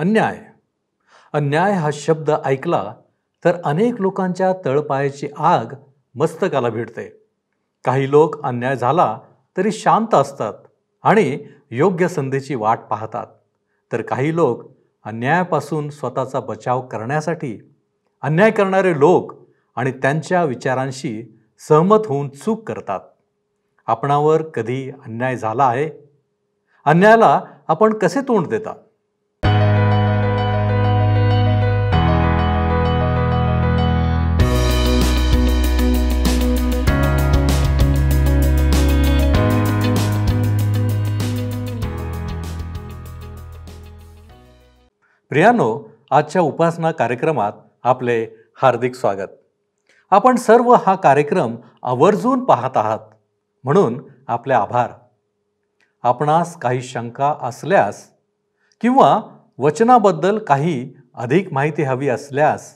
अन्याय अन्याय हा शब्द ऐकला तर अनेक लोकांच्या तळपायाची आग मस्तकाला भिडते काही लोक अन्याय झाला तरी शांत असतात आणि योग्य संधीची वाट पाहतात तर काही लोक अन्यायापासून स्वतःचा बचाव करण्यासाठी अन्याय करणारे लोक आणि त्यांच्या विचारांशी सहमत होऊन चूक करतात आपणावर कधी अन्याय झाला आहे अन्यायाला आपण कसे तोंड देतात प्रियानो आजच्या उपासना कार्यक्रमात आपले हार्दिक स्वागत आपण सर्व हा कार्यक्रम आवर्जून पाहत आहात म्हणून आपले आभार आपणास काही शंका असल्यास किंवा वचनाबद्दल काही अधिक माहिती हवी असल्यास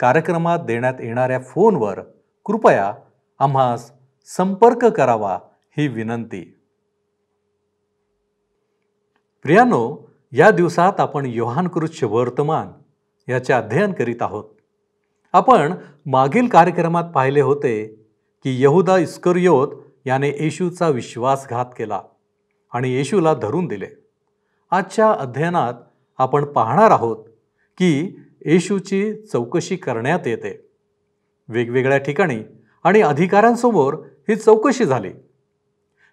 कार्यक्रमात देण्यात येणाऱ्या फोनवर कृपया आम्हास संपर्क करावा ही विनंती प्रियानो या दिवसात आपण योहान कृष्य वर्तमान याचे अध्ययन करीत आहोत आपण मागील कार्यक्रमात पाहिले होते की यहुदा इस्करियोत याने येशूचा विश्वासघात केला आणि येशूला धरून दिले आजच्या अध्ययनात आपण पाहणार आहोत की येशूची चौकशी करण्यात येते वेगवेगळ्या ठिकाणी आणि अधिकाऱ्यांसमोर ही चौकशी झाली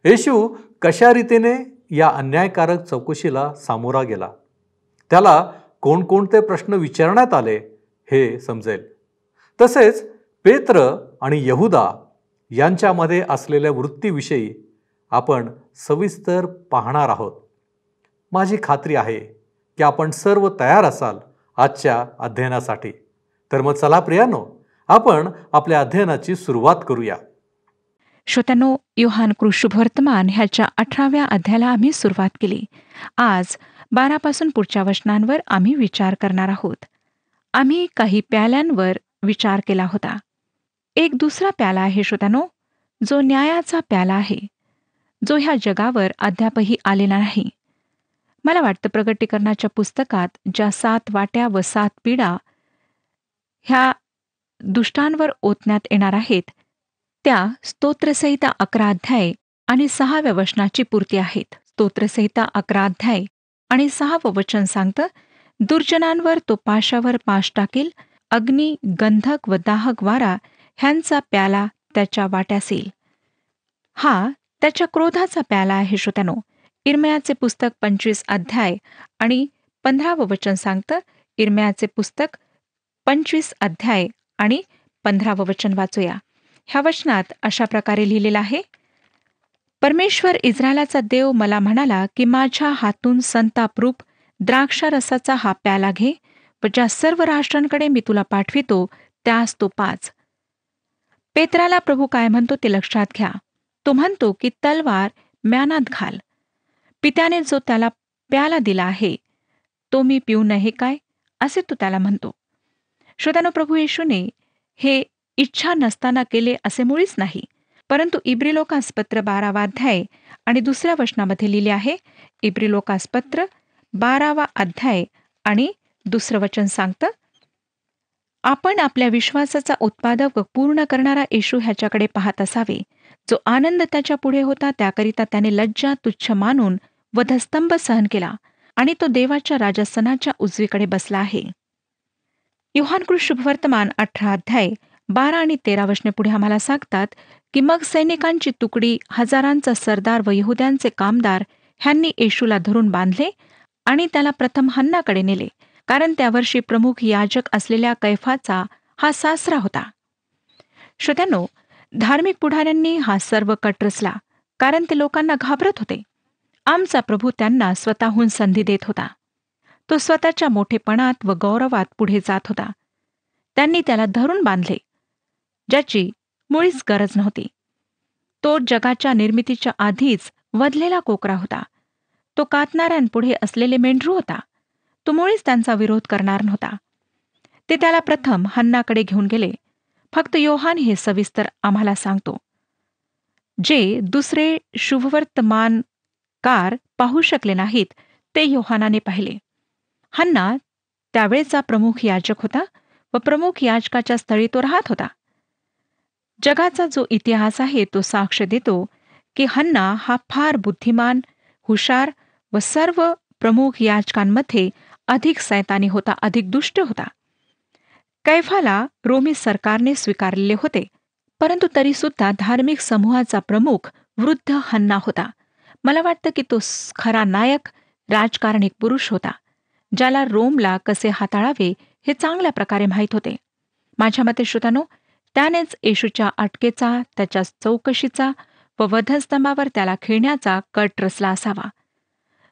येशू कशा रीतीने या अन्यायकारक चौकशीला सामोरा गेला त्याला कोणकोणते प्रश्न विचारण्यात आले हे समजेल तसेच पेत्र आणि यहुदा यांच्यामध्ये असलेल्या वृत्तीविषयी आपण सविस्तर पाहणार आहोत माझी खात्री आहे की आपण सर्व तयार असाल आजच्या अध्ययनासाठी तर मग चला प्रियानो आपण आपल्या अध्ययनाची सुरुवात करूया श्रोत्यानो योहान कृषुभ वर्तमान ह्याच्या अठराव्या अध्यायाला आम्ही सुरुवात केली आज बारापासून पुढच्या वचनांवर आम्ही विचार करणार आहोत आम्ही काही प्याल्यांवर विचार केला होता एक दुसरा प्याला आहे श्रोत्यानो जो न्यायाचा प्याला आहे जो ह्या जगावर अद्यापही आलेला नाही मला वाटतं प्रगटीकरणाच्या पुस्तकात ज्या सात वाट्या व सात पीडा ह्या दुष्टांवर ओतण्यात येणार आहेत त्या स्तोत्रसहिता अकरा अध्याय आणि सहाव्या वचनाची पूर्ती आहेत स्तोत्रसहिता अकरा अध्याय आणि सहावं वचन सांगतं दुर्जनांवर तो पाशावर पाश टाकेल अग्नी गंधक व दाहक वारा ह्यांचा प्याला त्याच्या वाट्यास हा त्याच्या क्रोधाचा प्याला आहे श्रोत्यानो इरम्याचे पुस्तक पंचवीस अध्याय आणि पंधरावं वचन सांगतं इरमयाचे पुस्तक पंचवीस अध्याय आणि पंधरावं वचन वाचूया ह्या वचनात अशा प्रकारे लिहिलेलं आहे परमेश्वर इस्रायलाचा देव मला म्हणाला की माझ्या हातून संतापरूप द्राक्षारसाचा हा प्याला घे व ज्या सर्व राष्ट्रांकडे मी तुला पाठवितो त्यास तो पाच पेत्राला प्रभू काय म्हणतो ते लक्षात घ्या तो म्हणतो की तलवार म्यानात घाल पित्याने जो त्याला प्याला दिला आहे तो मी पिऊ नये काय असे तो त्याला म्हणतो श्रोत्यानो प्रभू येशूने हे इच्छा नसताना केले असे मुळीच नाही परंतु इब्रिलोकास पत्र बारावा अध्याय आणि दुसऱ्या वचनामध्ये लिहिले आहे इब्रिलोकास पत्र बारावा अध्याय आणि दुसरं वचन सांगतं आपण आपल्या विश्वासाचा उत्पादक पूर्ण करणारा येशू ह्याच्याकडे पाहत असावे जो आनंद त्याच्या पुढे होता त्याकरिता त्याने लज्जा तुच्छ मानून वधस्तंभ सहन केला आणि तो देवाच्या राजस्थानाच्या उजवीकडे बसला आहे युहान वर्तमान अठरा अध्याय बारा आणि तेरा वशने पुढे आम्हाला सांगतात की मग सैनिकांची तुकडी हजारांचा सरदार व यहुद्यांचे कामदार ह्यांनी येशूला धरून बांधले आणि त्याला प्रथम हन्नाकडे नेले कारण त्यावर्षी प्रमुख याजक असलेल्या कैफाचा हा सासरा होता श्रोत्यानो धार्मिक पुढाऱ्यांनी हा सर्व कट रचला कारण ते लोकांना घाबरत होते आमचा प्रभू त्यांना स्वतःहून संधी देत होता तो स्वतःच्या मोठेपणात व गौरवात पुढे जात होता त्यांनी त्याला धरून बांधले ज्याची मुळीच गरज नव्हती तो जगाच्या निर्मितीच्या आधीच वधलेला कोकरा होता तो कातणाऱ्यांपुढे असलेले मेंढरू होता तो मुळीच त्यांचा विरोध करणार नव्हता ते त्याला प्रथम हन्नाकडे घेऊन गेले फक्त योहान हे सविस्तर आम्हाला सांगतो जे दुसरे शुभवर्तमान कार पाहू शकले नाहीत ते योहानाने पाहिले हन्ना त्यावेळचा प्रमुख याजक होता व प्रमुख याजकाच्या स्थळी तो राहत होता जगाचा जो इतिहास आहे तो साक्ष देतो की हन्ना हा फार बुद्धिमान हुशार व सर्व प्रमुख याचकांमध्ये अधिक सैतानी होता अधिक दुष्ट होता कैफाला रोमी सरकारने स्वीकारलेले होते परंतु तरीसुद्धा धार्मिक समूहाचा प्रमुख वृद्ध हन्ना होता मला वाटतं की तो खरा नायक राजकारणिक पुरुष होता ज्याला रोमला कसे हाताळावे हे चांगल्या प्रकारे माहीत होते माझ्या मते श्रोतानो त्यानेच येशूच्या अटकेचा त्याच्या चौकशीचा व वधस्तंभावर त्याला खेळण्याचा कट रचला असावा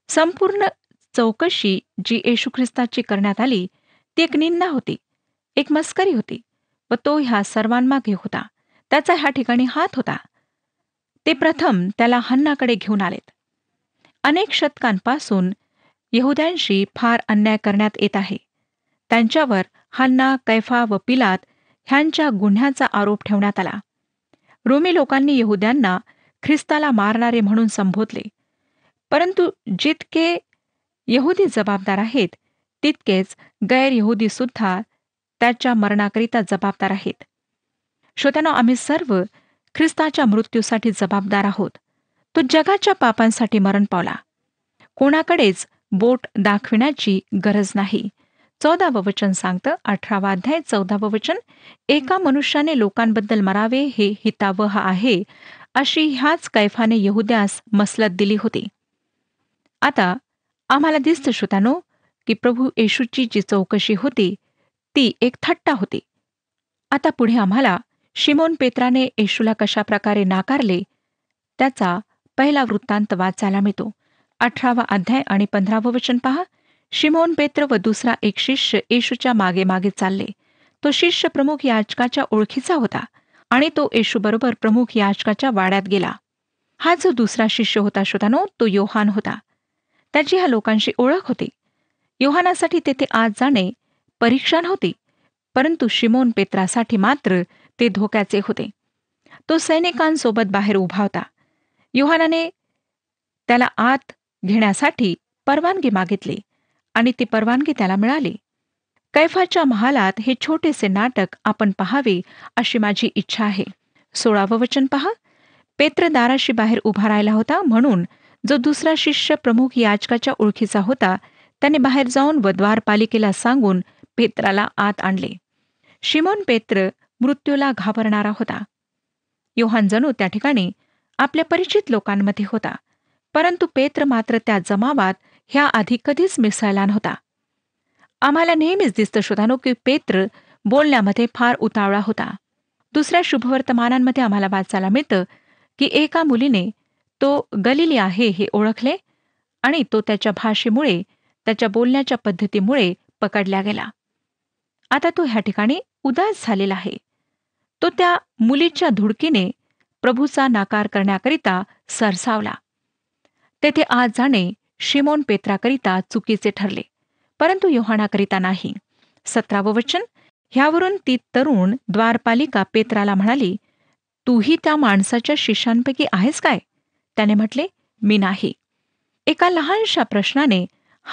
संपूर्ण चौकशी जी येशू ख्रिस्ताची करण्यात आली ती एक निंदा होती एक मस्करी होती व तो ह्या सर्वांमागे होता त्याचा ह्या ठिकाणी हात होता ते प्रथम त्याला हन्नाकडे घेऊन आलेत अनेक शतकांपासून यहुद्यांशी फार अन्याय करण्यात येत आहे त्यांच्यावर हन्ना कैफा व पिलात ह्यांच्या गुन्ह्याचा आरोप ठेवण्यात आला रोमी लोकांनी यहुद्यांना ख्रिस्ताला मारणारे म्हणून संबोधले परंतु जितके यहुदी जबाबदार आहेत तितकेच गैरयहुदी सुद्धा त्याच्या मरणाकरिता जबाबदार आहेत श्रोत्यानो आम्ही सर्व ख्रिस्ताच्या मृत्यूसाठी जबाबदार आहोत तो जगाच्या पापांसाठी मरण पावला कोणाकडेच बोट दाखविण्याची गरज नाही चौदावं वचन सांगतं अठरावा अध्याय चौदावं वचन एका मनुष्याने लोकांबद्दल मरावे हे हितावह आहे अशी ह्याच कैफाने यहुद्यास मसलत दिली होती आता आम्हाला दिसतं श्रोतानो की प्रभू येशूची जी चौकशी होती ती एक थट्टा होती आता पुढे आम्हाला शिमोन पेत्राने येशूला कशा प्रकारे नाकारले त्याचा पहिला वृत्तांत वाचायला मिळतो अठरावा अध्याय आणि पंधरावं वचन पहा शिमोन पेत्र व दुसरा एक शिष्य येशूच्या मागे मागे चालले तो शिष्य प्रमुख याचकाच्या ओळखीचा होता आणि तो येशूबरोबर प्रमुख याचकाच्या वाड्यात गेला हा जो दुसरा शिष्य होता श्रोतानो तो योहान होता त्याची ह्या लोकांशी ओळख होती योहानासाठी तेथे आज जाणे परीक्षा नव्हती परंतु शिमोन पेत्रासाठी मात्र ते धोक्याचे होते तो सैनिकांसोबत बाहेर उभा होता योहानाने त्याला आत घेण्यासाठी परवानगी मागितली आणि ती परवानगी त्याला मिळाली कैफाच्या महालात हे छोटेसे नाटक आपण पहावे अशी माझी इच्छा आहे सोळावं वचन पहा पेत्र दाराशी बाहेर उभा राहिला होता म्हणून जो दुसरा शिष्य प्रमुख याचकाच्या ओळखीचा होता त्याने बाहेर जाऊन वद्वारपालिकेला सांगून पेत्राला आत आणले शिमोन पेत्र मृत्यूला घाबरणारा होता योहान जणू त्या ठिकाणी आपल्या परिचित लोकांमध्ये होता परंतु पेत्र मात्र त्या जमावात ह्या आधी कधीच मिसळला नव्हता आम्हाला नेहमीच दिसतं शोधानो की पेत्र बोलण्यामध्ये फार उतावळा होता दुसऱ्या शुभवर्तमानांमध्ये आम्हाला वाचायला मिळतं की एका मुलीने तो गलिली आहे हे ओळखले आणि तो त्याच्या भाषेमुळे त्याच्या बोलण्याच्या पद्धतीमुळे पकडला गेला आता तो ह्या ठिकाणी उदास झालेला आहे तो त्या मुलीच्या धुडकीने प्रभूचा नाकार करण्याकरिता सरसावला तेथे आज जाणे शिमोन पेत्राकरिता चुकीचे ठरले परंतु योहानाकरिता नाही सतरावं वचन ह्यावरून ती तरुण द्वारपालिका पेत्राला म्हणाली तूही त्या माणसाच्या शिष्यांपैकी आहेस काय त्याने म्हटले मी नाही एका लहानशा प्रश्नाने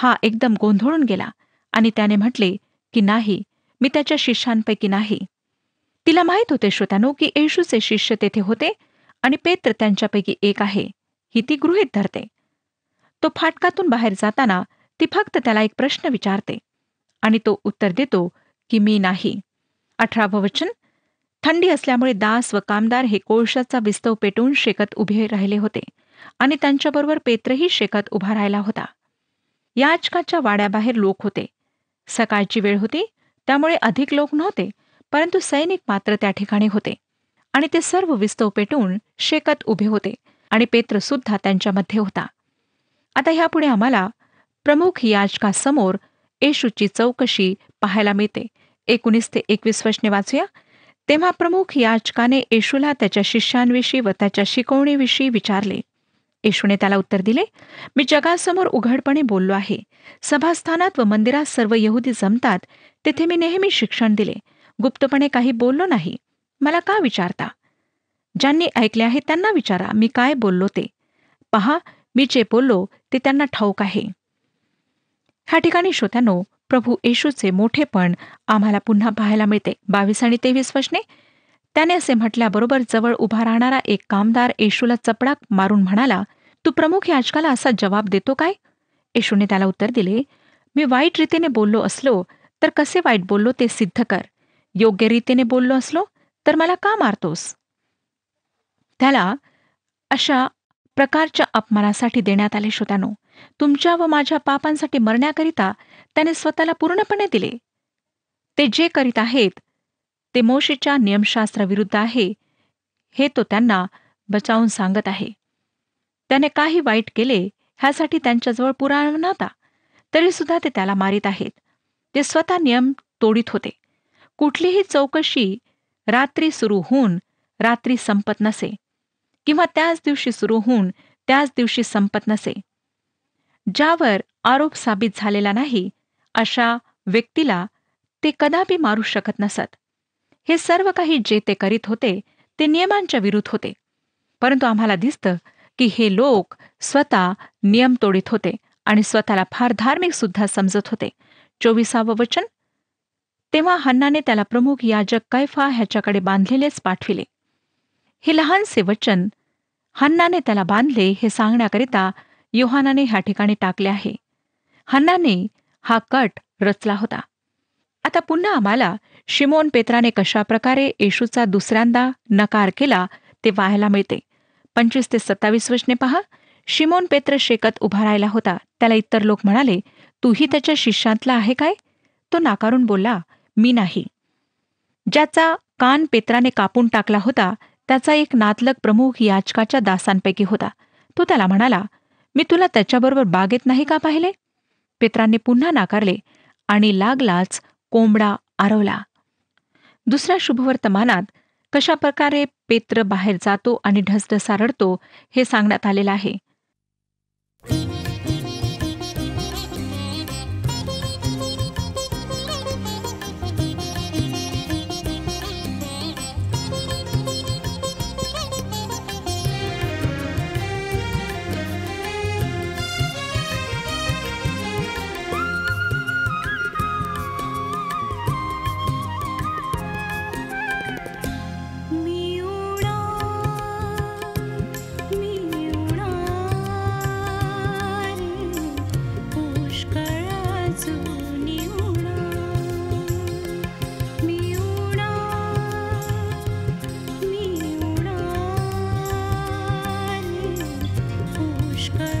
हा एकदम गोंधळून गेला आणि त्याने म्हटले की नाही मी त्याच्या शिष्यांपैकी नाही तिला माहीत होते श्रोत्यानो की येशूचे शिष्य तेथे होते आणि पेत्र त्यांच्यापैकी एक आहे ही ती गृहीत धरते तो फाटकातून बाहेर जाताना ती फक्त त्याला एक प्रश्न विचारते आणि तो उत्तर देतो की मी नाही अठरावं वचन थंडी असल्यामुळे दास व कामदार हे कोळशाचा विस्तव पेटून शेकत उभे राहिले होते आणि त्यांच्याबरोबर पेत्रही शेकत उभा राहिला होता याचकाच्या वाड्याबाहेर लोक होते सकाळची वेळ होती त्यामुळे अधिक लोक नव्हते परंतु सैनिक मात्र त्या ठिकाणी होते आणि ते सर्व विस्तव पेटून शेकत उभे होते आणि पेत्र सुद्धा त्यांच्यामध्ये होता आता ह्यापुढे आम्हाला प्रमुख याचकासमोर येशूची चौकशी पाहायला मिळते एकोणीस ते एकवीस वचने वाचूया तेव्हा प्रमुख याचकाने येशूला त्याच्या शिष्यांविषयी व त्याच्या शिकवणीविषयी विचारले येशूने त्याला उत्तर दिले मी जगासमोर उघडपणे बोललो आहे सभास्थानात व मंदिरात सर्व यहुदी जमतात तेथे मी नेहमी शिक्षण दिले गुप्तपणे काही बोललो नाही मला का विचारता ज्यांनी ऐकले आहे त्यांना विचारा मी काय बोललो ते पहा मी जे बोललो ते त्यांना ठाऊक आहे ह्या ठिकाणी श्रोत्यानो प्रभू येशूचे मोठेपण आम्हाला पुन्हा पाहायला मिळते बावीस आणि तेवीस वचने त्याने असे म्हटल्याबरोबर जवळ उभा राहणारा एक कामदार येशूला चपडाक मारून म्हणाला तू प्रमुख याचकाला असा जबाब देतो काय येशूने त्याला उत्तर दिले मी वाईट रीतीने बोललो असलो तर कसे वाईट बोललो ते सिद्ध कर योग्य रीतीने बोललो असलो तर मला का मारतोस त्याला अशा प्रकारच्या अपमानासाठी देण्यात आले श्रोत्यानो तुमच्या व माझ्या पापांसाठी मरण्याकरिता त्याने स्वतःला पूर्णपणे दिले ते जे करीत आहेत ते मोशीच्या नियमशास्त्राविरुद्ध आहे हे तो त्यांना बचावून सांगत आहे त्याने काही वाईट केले ह्यासाठी त्यांच्याजवळ पुराण नव्हता तरीसुद्धा ते त्याला मारित आहेत ते स्वतः नियम तोडीत होते कुठलीही चौकशी रात्री सुरू होऊन रात्री संपत नसे किंवा त्याच दिवशी सुरू होऊन त्याच दिवशी संपत नसे ज्यावर आरोप साबित झालेला नाही अशा व्यक्तीला ते कदापि मारू शकत नसत हे सर्व काही जे ते करीत होते ते नियमांच्या विरुद्ध होते परंतु आम्हाला दिसतं की हे लोक स्वतः नियम तोडीत होते आणि स्वतःला फार धार्मिक सुद्धा समजत होते चोवीसावं वचन तेव्हा हन्नाने त्याला प्रमुख याजक कैफा ह्याच्याकडे बांधलेलेच पाठविले हे लहानसे वचन हन्नाने त्याला बांधले हे सांगण्याकरिता योहानाने ह्या ठिकाणी टाकले आहे हन्नाने हा कट रचला होता आता पुन्हा आम्हाला शिमोन पेत्राने कशाप्रकारे येशूचा दुसऱ्यांदा नकार केला ते पाहायला मिळते पंचवीस ते सत्तावीस वचने पहा शिमोन पेत्र शेकत उभा राहिला होता त्याला इतर लोक म्हणाले तूही त्याच्या शिष्यातला आहे काय तो नाकारून बोलला मी नाही ज्याचा कान पेत्राने कापून टाकला होता त्याचा एक नातलग प्रमुख याचकाच्या दासांपैकी होता तो त्याला म्हणाला मी तुला त्याच्याबरोबर बागेत नाही का पाहिले पेत्रांनी पुन्हा नाकारले आणि लागलाच कोंबडा आरवला दुसऱ्या शुभवर्तमानात कशा प्रकारे पेत्र बाहेर जातो आणि ढसढसा हे सांगण्यात आलेलं आहे Krishna.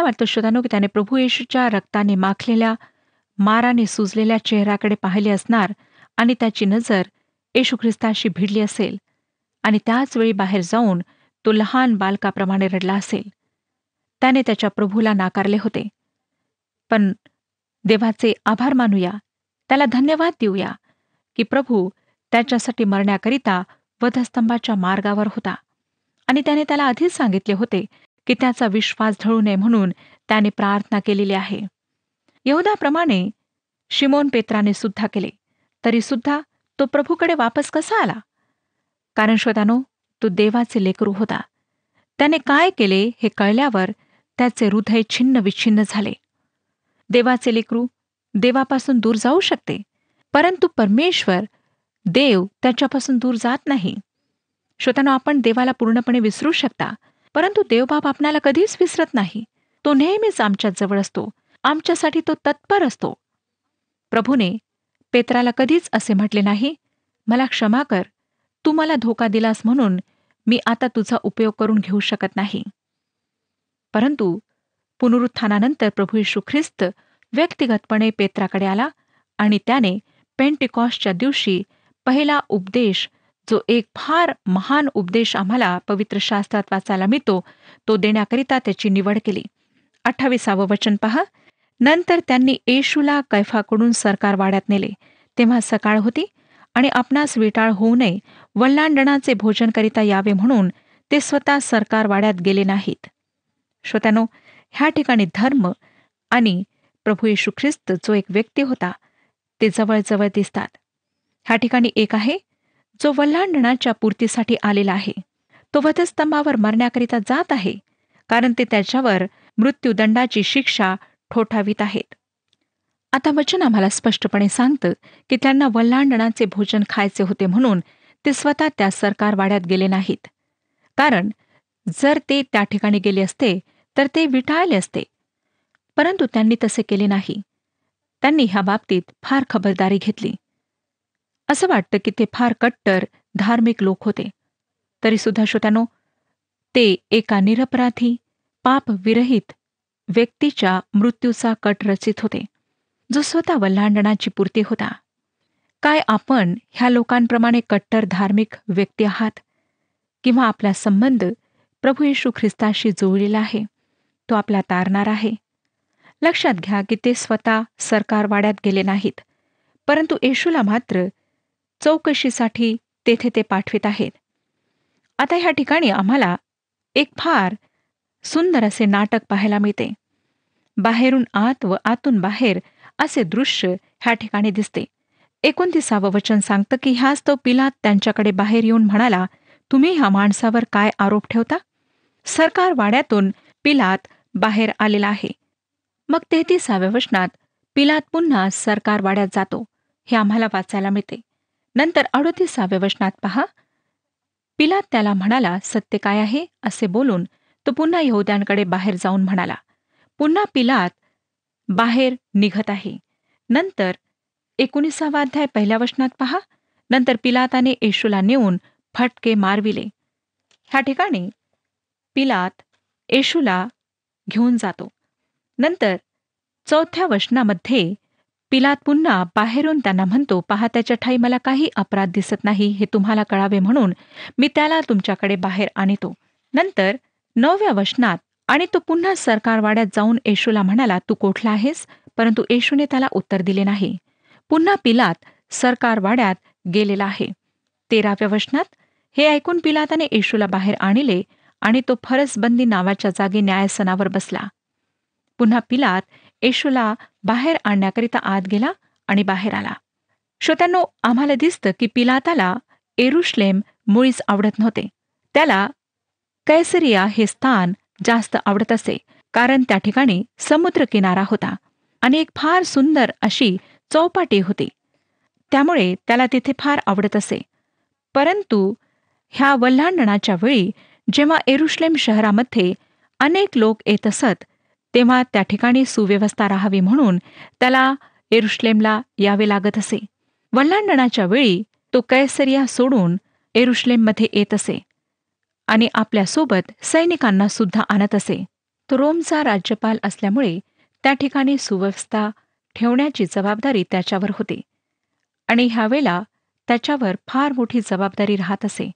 काय वाटतं श्रोतांनो की त्याने प्रभू येशूच्या रक्ताने माखलेल्या माराने सुजलेल्या चेहऱ्याकडे पाहिले असणार आणि त्याची नजर येशू ख्रिस्ताशी भिडली असेल आणि त्याच वेळी बाहेर जाऊन तो लहान बालकाप्रमाणे रडला असेल त्याने त्याच्या प्रभूला नाकारले होते पण देवाचे आभार मानूया त्याला धन्यवाद देऊया की प्रभू त्याच्यासाठी मरण्याकरिता वधस्तंभाच्या मार्गावर होता आणि त्याने त्याला आधीच सांगितले होते की त्याचा विश्वास ढळू नये म्हणून त्याने प्रार्थना केलेली आहे यहुदाप्रमाणे शिमोन पेत्राने सुद्धा केले तरी सुद्धा तो प्रभूकडे वापस कसा आला कारण शोतानो तो देवाचे लेकरू होता त्याने काय केले हे कळल्यावर त्याचे हृदय छिन्न विच्छिन्न झाले देवाचे लेकरू देवापासून दूर जाऊ शकते परंतु परमेश्वर देव त्याच्यापासून दूर जात नाही श्रोतांना आपण देवाला पूर्णपणे विसरू शकता परंतु देवबाप आपणाला कधीच विसरत नाही तो नेहमीच आमच्या जवळ असतो आमच्यासाठी तो तत्पर असतो प्रभूने पेत्राला कधीच असे म्हटले नाही मला क्षमा कर तू मला धोका दिलास म्हणून मी आता तुझा उपयोग करून घेऊ शकत नाही परंतु पुनरुत्थानानंतर प्रभू यशू ख्रिस्त व्यक्तिगतपणे पेत्राकडे आला आणि त्याने पेंटिकॉसच्या दिवशी पहिला उपदेश जो एक फार महान उपदेश आम्हाला पवित्र शास्त्रात वाचायला मिळतो तो देण्याकरिता त्याची निवड केली अठ्ठावीसावं वचन पहा नंतर त्यांनी येशूला कैफाकडून सरकार वाड्यात नेले तेव्हा सकाळ होती आणि आपणास विटाळ होऊ नये वल्लांडणाचे भोजन करिता यावे म्हणून ते स्वतः सरकार वाड्यात गेले नाहीत श्रोत्यानो ह्या ठिकाणी धर्म आणि प्रभू येशू ख्रिस्त जो एक व्यक्ती होता ते जवळजवळ दिसतात ह्या ठिकाणी एक आहे जो वल्लांडणाच्या पूर्तीसाठी आलेला आहे तो वधस्तंभावर मरण्याकरिता जात आहे कारण ते त्याच्यावर मृत्यूदंडाची शिक्षा ठोठावीत आहेत आता वचन आम्हाला स्पष्टपणे सांगतं की त्यांना वल्हांडणाचे भोजन खायचे होते म्हणून ते स्वतः त्या सरकारवाड्यात गेले नाहीत कारण जर ते त्या ठिकाणी गेले असते तर ते विटाळले असते परंतु त्यांनी तसे केले नाही त्यांनी ह्या बाबतीत फार खबरदारी घेतली असं वाटतं की ते फार कट्टर धार्मिक लोक होते तरी सुद्धा श्रोत्यानो ते एका निरपराधी पापविरहित व्यक्तीच्या मृत्यूचा कट रचित होते जो स्वतः वल्लांडणाची पूर्ती होता काय आपण ह्या लोकांप्रमाणे कट्टर धार्मिक व्यक्ती आहात किंवा आपला संबंध प्रभू येशू ख्रिस्ताशी जुळलेला आहे तो आपला तारणार आहे लक्षात घ्या की ते स्वतः सरकारवाड्यात गेले नाहीत परंतु येशूला मात्र चौकशीसाठी तेथे ते पाठवित आहेत आता ह्या ठिकाणी आम्हाला एक फार सुंदर असे नाटक पाहायला मिळते बाहेरून आत व आतून बाहेर असे दृश्य ह्या ठिकाणी दिसते एकोणतीसावं वचन सांगतं की ह्याच तो पिलात त्यांच्याकडे बाहेर येऊन म्हणाला तुम्ही ह्या माणसावर काय आरोप ठेवता सरकार वाड्यातून पिलात बाहेर आलेला आहे मग तेहतीसाव्या वचनात पिलात पुन्हा सरकार वाड्यात जातो हे आम्हाला वाचायला मिळते नंतर अडोतीसाव्या वचनात पहा पिलात त्याला म्हणाला सत्य काय आहे असे बोलून तो पुन्हा यहोद्यांकडे बाहेर जाऊन म्हणाला पुन्हा पिलात बाहेर निघत आहे नंतर एकोणीसावा अध्याय पहिल्या वचनात पहा नंतर पिलाताने येशूला नेऊन फटके मारविले ह्या ठिकाणी पिलात येशूला घेऊन जातो नंतर चौथ्या वचनामध्ये पिलात पुन्हा बाहेरून त्यांना म्हणतो पहा त्याच्या ठाई मला काही अपराध दिसत नाही हे तुम्हाला कळावे म्हणून मी त्याला तुमच्याकडे बाहेर आणतो नंतर नवव्या वशनात आणि तो पुन्हा सरकारवाड्यात जाऊन येशूला म्हणाला तू कोठला आहेस परंतु येशूने त्याला उत्तर दिले नाही पुन्हा पिलात सरकारवाड्यात गेलेला आहे तेराव्या वशनात हे ऐकून पिलाताने येशूला बाहेर आणले आणि तो फरसबंदी नावाच्या जागी न्यायसनावर बसला पुन्हा पिलात येशूला बाहेर आणण्याकरिता आत गेला आणि बाहेर आला श्रोत्यांनो आम्हाला दिसतं की पिलाताला एरुश्लेम मुळीच आवडत नव्हते त्याला कैसरिया हे स्थान जास्त आवडत असे कारण त्या ठिकाणी समुद्र किनारा होता आणि एक फार सुंदर अशी चौपाटी होती त्यामुळे त्याला तिथे फार आवडत असे परंतु ह्या वल्हांडणाच्या वेळी जेव्हा एरुश्लेम शहरामध्ये अनेक लोक येत असत तेव्हा त्या ठिकाणी सुव्यवस्था राहावी म्हणून त्याला एरुश्लेमला यावे लागत असे वल्लांडणाच्या वेळी तो कैसरिया सोडून एरुश्लेममध्ये येत असे आणि आपल्यासोबत सैनिकांना सुद्धा आणत असे तो रोमचा राज्यपाल असल्यामुळे त्या ठिकाणी सुव्यवस्था ठेवण्याची जबाबदारी त्याच्यावर होती आणि ह्यावेळेला त्याच्यावर फार मोठी जबाबदारी राहत असे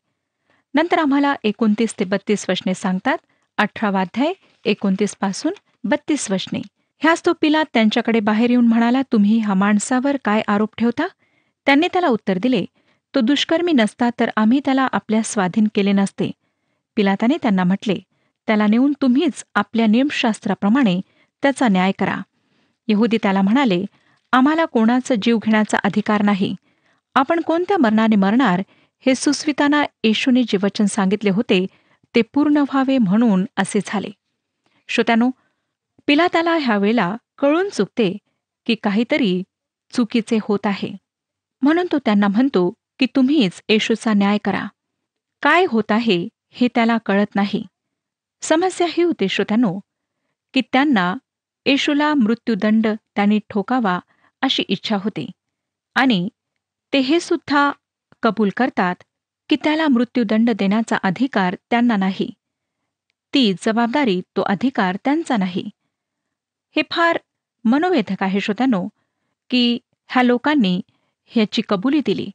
नंतर आम्हाला एकोणतीस ते बत्तीस वशने सांगतात अठरावाध्याय एकोणतीस पासून बत्तीस वशने ह्याच तो पिलात त्यांच्याकडे बाहेर येऊन म्हणाला तुम्ही हा माणसावर काय आरोप ठेवता त्यांनी त्याला उत्तर दिले तो दुष्कर्मी नसता तर आम्ही त्याला आपल्या स्वाधीन केले नसते पिलाताने त्यांना म्हटले त्याला नेऊन तुम्हीच आपल्या नियमशास्त्राप्रमाणे त्याचा न्याय करा यहुदी त्याला म्हणाले आम्हाला कोणाचा जीव घेण्याचा अधिकार नाही आपण कोणत्या मरणाने मरणार हे सुस्विताना येशूने जे वचन सांगितले होते ते पूर्ण व्हावे म्हणून असे झाले श्रोत्यानो पिलाताला ह्यावेळेला कळून चुकते की काहीतरी चुकीचे होत आहे म्हणून तो त्यांना म्हणतो की तुम्हीच येशूचा न्याय करा काय होत आहे हे त्याला कळत नाही समस्या ही होती श्रोत्यानो की त्यांना येशूला मृत्यूदंड त्यांनी ठोकावा अशी इच्छा होती आणि ते हे सुद्धा कबूल करतात की त्याला मृत्यूदंड देण्याचा अधिकार त्यांना नाही ती जबाबदारी तो अधिकार त्यांचा नाही हे फार मनोवेधक आहे श्रोत्यानो की ह्या लोकांनी ह्याची कबुली दिली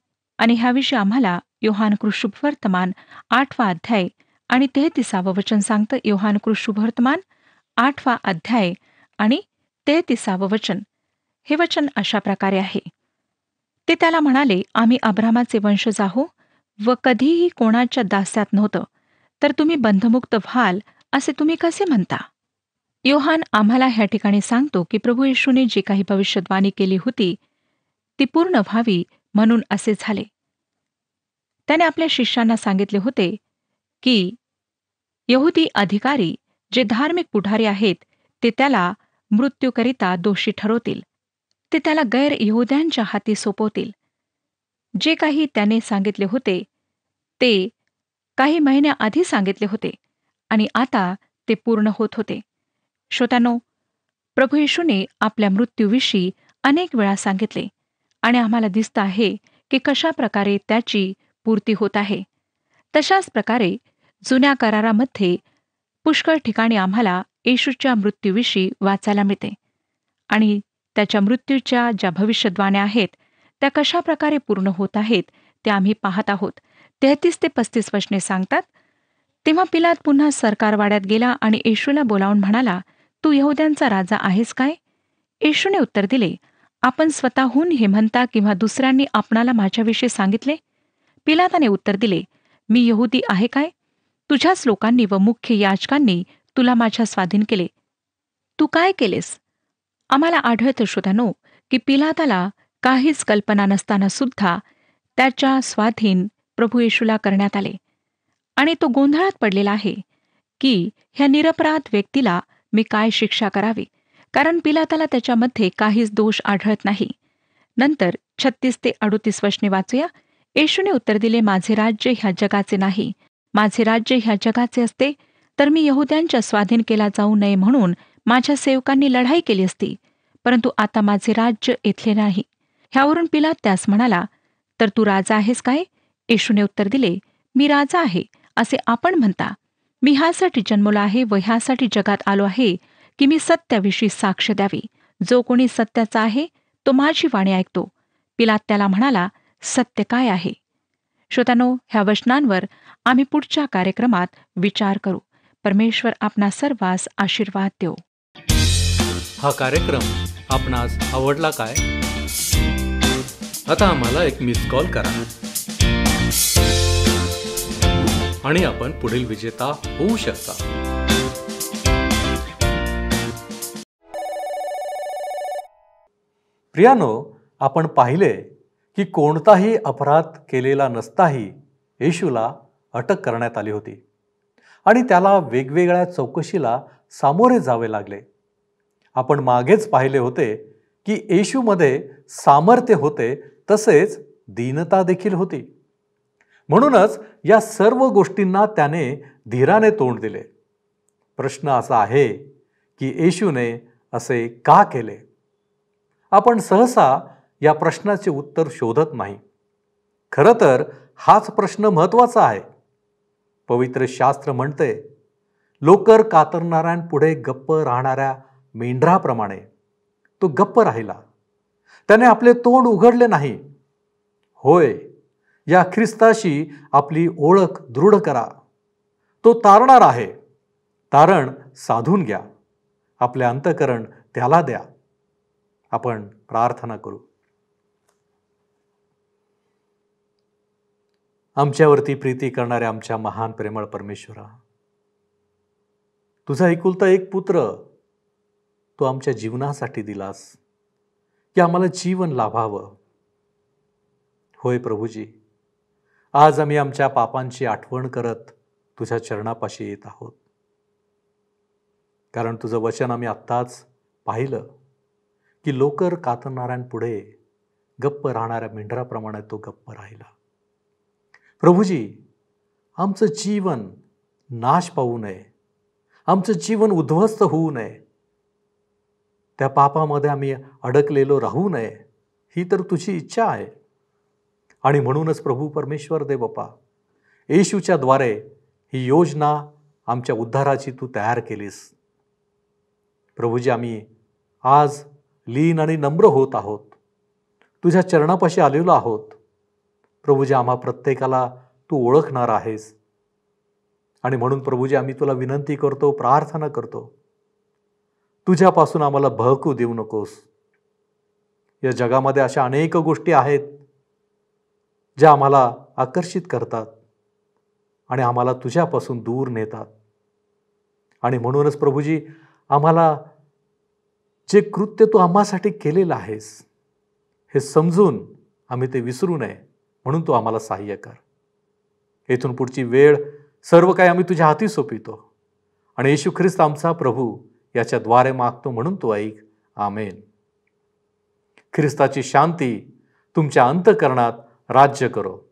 आणि ह्याविषयी आम्हाला योहान कृषुभवर्तमान आठवा अध्याय आणि तेहतीसावं वचन सांगतं योहान कृषुभवर्तमान आठवा अध्याय आणि तेहतिसावं वचन हे वचन अशा प्रकारे आहे ते त्याला म्हणाले आम्ही अब्रामाचे वंशज आहो व कधीही कोणाच्या दास्यात नव्हतं तर तुम्ही बंधमुक्त व्हाल असे तुम्ही कसे म्हणता योहान आम्हाला ह्या ठिकाणी सांगतो की प्रभू येशूने जी काही भविष्यद्वाणी केली होती ती पूर्ण व्हावी म्हणून असे झाले त्याने आपल्या शिष्यांना सांगितले होते की यहुदी अधिकारी जे धार्मिक पुढारी आहेत ते त्याला मृत्यूकरिता दोषी ठरवतील ते त्याला गैर यहुद्यांच्या हाती सोपवतील जे काही त्याने सांगितले होते ते काही महिन्याआधी सांगितले होते आणि आता ते पूर्ण होत होते श्रोत्यानो प्रभू येशूने आपल्या मृत्यूविषयी अनेक वेळा सांगितले आणि आम्हाला दिसतं आहे की कशा प्रकारे त्याची पूर्ती होत आहे तशाच प्रकारे जुन्या करारामध्ये पुष्कळ ठिकाणी आम्हाला येशूच्या मृत्यूविषयी वाचायला मिळते आणि त्याच्या मृत्यूच्या ज्या भविष्यद्वाण्या आहेत त्या कशा प्रकारे पूर्ण होत आहेत ते आम्ही पाहत आहोत तेहतीस ते पस्तीस वचने सांगतात तेव्हा पिलात पुन्हा सरकारवाड्यात गेला आणि येशूला बोलावून म्हणाला तू यहुद्यांचा राजा आहेस काय येशूने उत्तर दिले आपण स्वतःहून हे म्हणता किंवा दुसऱ्यांनी आपणाला माझ्याविषयी सांगितले पिलाताने उत्तर दिले मी यहुदी आहे काय तुझ्याच लोकांनी व मुख्य याचकांनी तुला माझ्या स्वाधीन केले तू काय केलेस आम्हाला आढळत श्रोत्यानो की पिलाताला काहीच कल्पना नसताना सुद्धा त्याच्या स्वाधीन प्रभू येशूला करण्यात आले आणि तो गोंधळात पडलेला आहे की ह्या निरपराध व्यक्तीला मी काय शिक्षा करावी कारण पिलाताला त्याच्यामध्ये काहीच दोष आढळत नाही नंतर छत्तीस ते अडुतीस वशने वाचूया येशूने उत्तर दिले माझे राज्य ह्या जगाचे नाही माझे राज्य ह्या जगाचे असते तर मी यहुद्यांच्या स्वाधीन केला जाऊ नये म्हणून माझ्या सेवकांनी लढाई केली असती परंतु आता माझे राज्य येथले नाही ह्यावरून पिला त्यास म्हणाला तर तू राजा आहेस काय येशूने उत्तर दिले मी राजा आहे असे आपण म्हणता मी ह्यासाठी जन्मलो आहे व ह्यासाठी जगात आलो आहे की मी सत्याविषयी साक्ष द्यावी जो कोणी सत्याचा आहे तो माझी वाणी ऐकतो पिलात त्याला म्हणाला सत्य काय आहे श्रोत्यानो ह्या वचनांवर आम्ही पुढच्या कार्यक्रमात विचार करू परमेश्वर आपणा सर्वांस आशीर्वाद देऊ हा कार्यक्रम आपणास आवडला काय आता आम्हाला एक मिस कॉल करा आणि आपण पुढील विजेता होऊ शकता प्रियानो आपण पाहिले की कोणताही अपराध केलेला नसताही येशूला अटक करण्यात आली होती आणि त्याला वेगवेगळ्या चौकशीला सामोरे जावे लागले आपण मागेच पाहिले होते की येशूमध्ये सामर्थ्य होते तसेच दीनता देखील होती म्हणूनच या सर्व गोष्टींना त्याने धीराने तोंड दिले प्रश्न असा आहे की येशूने असे का केले आपण सहसा या प्रश्नाचे उत्तर शोधत नाही खरं तर हाच प्रश्न महत्त्वाचा आहे पवित्र शास्त्र म्हणते लोकर कातरणाऱ्यांपुढे गप्प राहणाऱ्या मेंढराप्रमाणे तो गप्प राहिला त्याने आपले तोंड उघडले नाही होय या ख्रिस्ताशी आपली ओळख दृढ करा तो तारणार आहे तारण साधून घ्या आपले अंतकरण त्याला द्या आपण प्रार्थना करू आमच्यावरती प्रीती करणाऱ्या आमच्या महान प्रेमळ परमेश्वरा तुझा एकुलता एक पुत्र तू आमच्या जीवनासाठी दिलास की आम्हाला जीवन लाभावं होय प्रभूजी आज आम्ही आमच्या पापांची आठवण करत तुझ्या चरणापाशी येत आहोत कारण तुझं वचन आम्ही आत्ताच पाहिलं की लोकर कातरणाऱ्यांपुढे गप्प राहणाऱ्या मेंढराप्रमाणे तो गप्प राहिला प्रभूजी आमचं जीवन नाश पाहू नये आमचं जीवन उद्ध्वस्त होऊ नये त्या पापामध्ये आम्ही अडकलेलो राहू नये ही तर तुझी इच्छा आहे आणि म्हणूनच प्रभू परमेश्वर दे बापा येशूच्या द्वारे ही योजना आमच्या उद्धाराची तू तयार केलीस प्रभूजी आम्ही आज लीन आणि नम्र होत आहोत तुझ्या चरणापाशी आलेलो आहोत प्रभूजी आम्हा प्रत्येकाला तू ओळखणार आहेस आणि म्हणून प्रभूजी आम्ही तुला विनंती करतो प्रार्थना करतो तुझ्यापासून आम्हाला भहकू देऊ नकोस या जगामध्ये अशा अनेक गोष्टी आहेत ज्या आम्हाला आकर्षित करतात आणि आम्हाला तुझ्यापासून दूर नेतात आणि म्हणूनच प्रभूजी आम्हाला जे कृत्य तू आम्हासाठी केलेलं आहेस हे समजून आम्ही ते विसरू नये म्हणून तू आम्हाला सहाय्य कर येथून पुढची वेळ सर्व काही आम्ही तुझ्या हाती सोपितो आणि येशू ख्रिस्त आमचा प्रभू याच्याद्वारे मागतो म्हणून तू ऐक आमेन ख्रिस्ताची शांती तुमच्या अंतकरणात राज्य करो